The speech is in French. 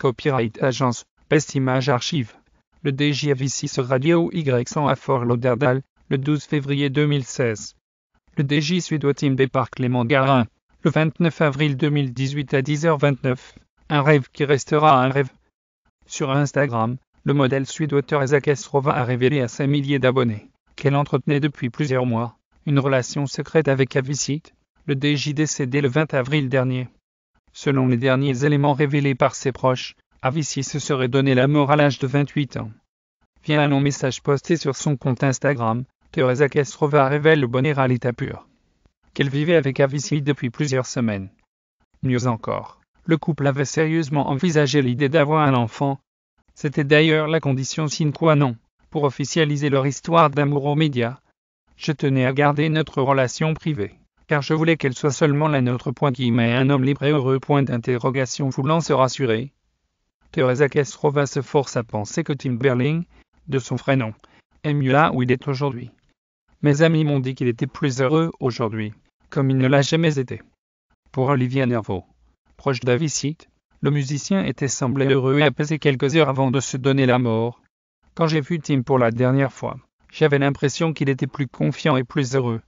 Copyright Agence, Best Image Archive. Le DJ sera lié au Y100 à Fort Lauderdale, le 12 février 2016. Le DJ suédois Team débarque Clément Garin, le 29 avril 2018 à 10h29. Un rêve qui restera un rêve. Sur Instagram, le modèle suédois Isaac Estrova a révélé à ses milliers d'abonnés qu'elle entretenait depuis plusieurs mois une relation secrète avec Avicii, le DJ décédé le 20 avril dernier selon les derniers éléments révélés par ses proches, Avicii se serait donné la mort à l'âge de 28 ans. Via un long message posté sur son compte Instagram, Teresa Kestrova révèle le bonheur à l'état pur. Qu'elle vivait avec Avicii depuis plusieurs semaines. Mieux encore, le couple avait sérieusement envisagé l'idée d'avoir un enfant. C'était d'ailleurs la condition sine qua non pour officialiser leur histoire d'amour aux médias. Je tenais à garder notre relation privée car je voulais qu'elle soit seulement la nôtre. Point qui met un homme libre et heureux. Point d'interrogation voulant se rassurer. Teresa Kestrova se force à penser que Tim Berling, de son vrai nom, est mieux là où il est aujourd'hui. Mes amis m'ont dit qu'il était plus heureux aujourd'hui, comme il ne l'a jamais été. Pour Olivier Nervo, proche d'Avicite, le musicien était semblé heureux et apaisé quelques heures avant de se donner la mort. Quand j'ai vu Tim pour la dernière fois, j'avais l'impression qu'il était plus confiant et plus heureux.